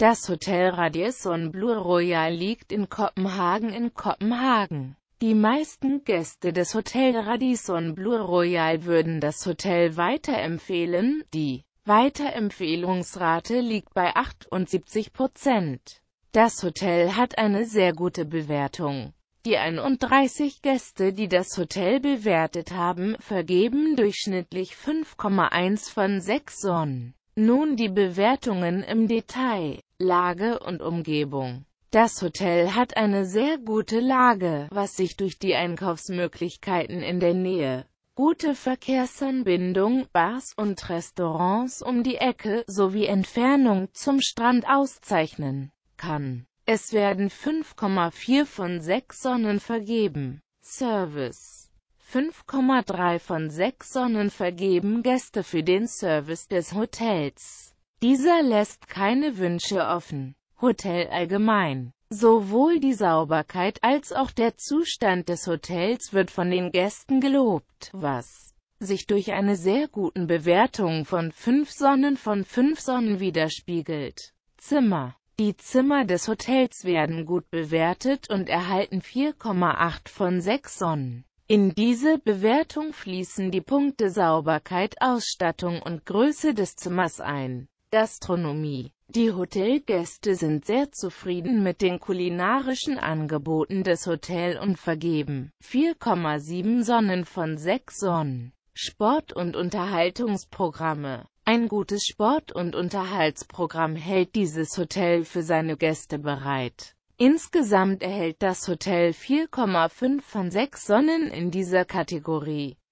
Das Hotel Radisson Blue Royal liegt in Kopenhagen in Kopenhagen. Die meisten Gäste des Hotel Radisson Blue Royal würden das Hotel weiterempfehlen, die Weiterempfehlungsrate liegt bei 78 Prozent. Das Hotel hat eine sehr gute Bewertung. Die 31 Gäste, die das Hotel bewertet haben, vergeben durchschnittlich 5,1 von 6 Sonnen. Nun die Bewertungen im Detail. Lage und Umgebung. Das Hotel hat eine sehr gute Lage, was sich durch die Einkaufsmöglichkeiten in der Nähe, gute Verkehrsanbindung, Bars und Restaurants um die Ecke sowie Entfernung zum Strand auszeichnen kann. Es werden 5,4 von 6 Sonnen vergeben. Service 5,3 von 6 Sonnen vergeben Gäste für den Service des Hotels. Dieser lässt keine Wünsche offen. Hotel allgemein. Sowohl die Sauberkeit als auch der Zustand des Hotels wird von den Gästen gelobt, was sich durch eine sehr guten Bewertung von 5 Sonnen von 5 Sonnen widerspiegelt. Zimmer Die Zimmer des Hotels werden gut bewertet und erhalten 4,8 von 6 Sonnen. In diese Bewertung fließen die Punkte Sauberkeit, Ausstattung und Größe des Zimmers ein. Gastronomie Die Hotelgäste sind sehr zufrieden mit den kulinarischen Angeboten des Hotels und vergeben 4,7 Sonnen von 6 Sonnen. Sport- und Unterhaltungsprogramme ein gutes Sport- und Unterhaltsprogramm hält dieses Hotel für seine Gäste bereit. Insgesamt erhält das Hotel 4,5 von 6 Sonnen in dieser Kategorie.